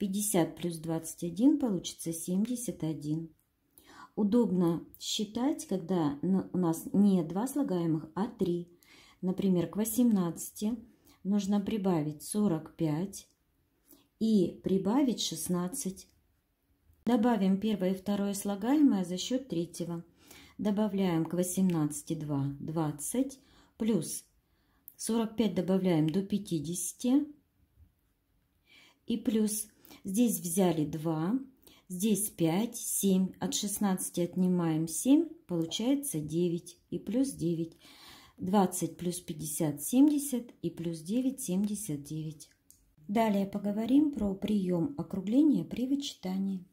50 плюс 21 получится 71. Удобно считать, когда у нас не два слагаемых, а три. Например, к 18 нужно прибавить 45 и прибавить 16. Добавим первое и второе слагаемое за счет третьего. Добавляем к 18 2 20 плюс 45 добавляем до 50 и плюс Здесь взяли 2, здесь 5, 7. От 16 отнимаем 7, получается 9 и плюс 9. 20 плюс 50 – 70 и плюс 9 – 79. Далее поговорим про прием округления при вычитании.